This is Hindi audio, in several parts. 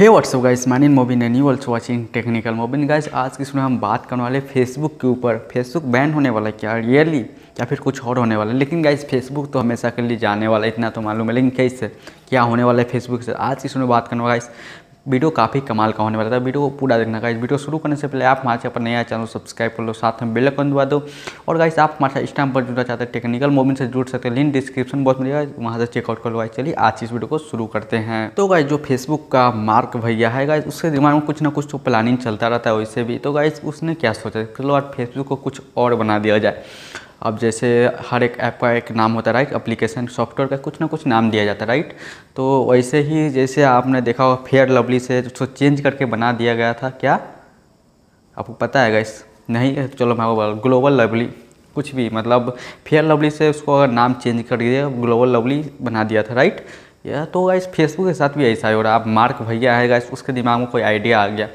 हे व्हाट्सअप गाइस मैन इन Mobin and you also watching technical Mobin guys आज की इसमें हम बात करने वाले फेसबुक के ऊपर फेसबुक बैन होने वाला है क्या रियली या फिर कुछ और होने वाला है लेकिन गाइस फेसबुक तो हमेशा के लिए जाने वाला है इतना तो मालूम है लेकिन कैसे क्या होने वाला है फेसबुक से आज की इसमें बात करने वाला गाइस वीडियो काफ़ी कमाल का होने वाला था वीडियो को पूरा देखना गाइस वीडियो शुरू करने से पहले आप हमारे अपने नया चैनल सब्सक्राइब कर लो साथ में आइकन दबा दो और गाइस आप हमारे साथ इंस्टाम पर जुड़ना चाहते हैं टेक्निकल मोमेंट से जुड़ सकते हैं लिंक डिस्क्रिप्शन बॉक्स मिलेगा वहाँ से चेकआउट कर लो गाइस चलिए आज इस वीडियो को शुरू करते हैं तो गाइस जो फेसबुक का मार्क भैया है गाइस उसके दिमाग में कुछ ना कुछ तो प्लानिंग चलता रहता है वैसे भी तो गाइस उसने क्या सोचा चलो आज फेसबुक को कुछ और बना दिया जाए अब जैसे हर एक ऐप का एक नाम होता है राइट एप्लीकेशन सॉफ्टवेयर का कुछ ना कुछ नाम दिया जाता है राइट तो वैसे ही जैसे आपने देखा होगा फेयर लवली से उसको चेंज करके बना दिया गया था क्या आपको पता है इस नहीं चलो मैं बोल ग्लोबल लवली कुछ भी मतलब फेयर लवली से उसको अगर नाम चेंज कर दिया ग्लोबल लवली बना दिया था राइट यह तो गाइस फेसबुक के साथ भी ऐसा ही हो रहा है अब मार्क भैया है गाइस उसके दिमाग में कोई आइडिया आ गया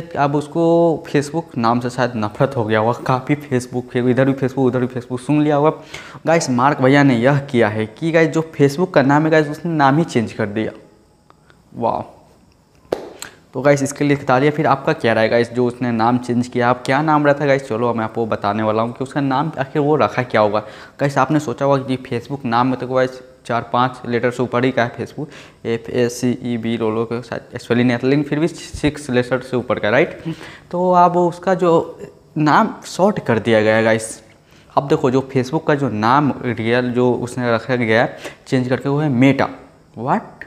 तो अब उसको फेसबुक नाम से शायद नफरत हो गया होगा काफ़ी फेसबुक फिर इधर भी फेसबुक उधर भी फेसबुक सुन लिया होगा गाइस मार्क भैया ने यह किया है कि गाइस जो फेसबुक का नाम है गाइस उसने नाम ही चेंज कर दिया वाह तो गाइस इसके लिए दिया फिर आपका क्या रहेगा इस जो उसने नाम चेंज किया आप क्या नाम रखा गाइस चलो मैं आपको बताने वाला हूँ कि उसका नाम आखिर वो रखा क्या होगा गाइस आपने सोचा होगा कि फेसबुक नाम में तो गाइस चार पाँच लेटर से ऊपर ही का है Facebook F A C E B रोलो के साथ एक्चुअली नहीं आता लेकिन फिर भी सिक्स लेटर से ऊपर का राइट तो अब उसका जो नाम शॉर्ट कर दिया गया है गाइस अब देखो जो फेसबुक का जो नाम रियल जो उसने रखा गया है चेंज करके वो है Meta what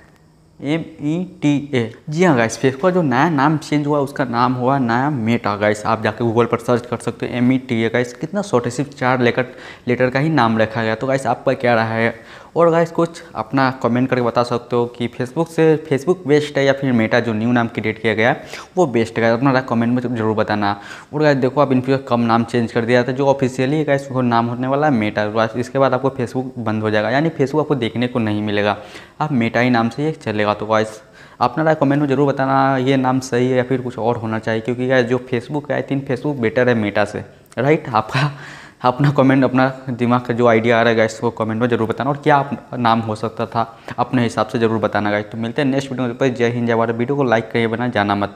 M E T A जी हाँ गाइस फेसबुक का जो नया नाम चेंज हुआ उसका नाम हुआ नया मेटा गाइस आप जाकर गूगल पर सर्च कर सकते हो M E T A guys कितना छोटे सिर्फ चार लेकर लेटर का ही नाम रखा गया तो गाइस आपका क्या रहा है और गाइस कुछ अपना कमेंट करके बता सकते हो कि फेसबुक से फेसबुक बेस्ट है या फिर मेटा जो न्यू नाम क्रिएट किया गया वो बेस्ट है अपना कमेंट में जरूर बताना और गाइस देखो आप इन कम नाम चेंज कर दिया था जो ऑफिशियली गाइस वो नाम होने वाला है मेटा इसके बाद आपको फेसबुक बंद हो जाएगा यानी फेसबुक आपको देखने को नहीं मिलेगा आप मेटा ही नाम से ये चले पड़ेगा तो वॉइस अपना राय कमेंट में ज़रूर बताना ये नाम सही है या फिर कुछ और होना चाहिए क्योंकि यार जो Facebook I think Facebook better है मेटा से राइट आपका अपना कमेंट अपना दिमाग का जो आइडिया आ रहा है गाइस वो कमेंट में जरूर बताना और क्या नाम हो सकता था अपने हिसाब से जरूर बताना गाइस तो मिलते हैं नेक्स्ट वीडियो में जय हिंद जय भारत वीडियो को लाइक करिए बना जाना मत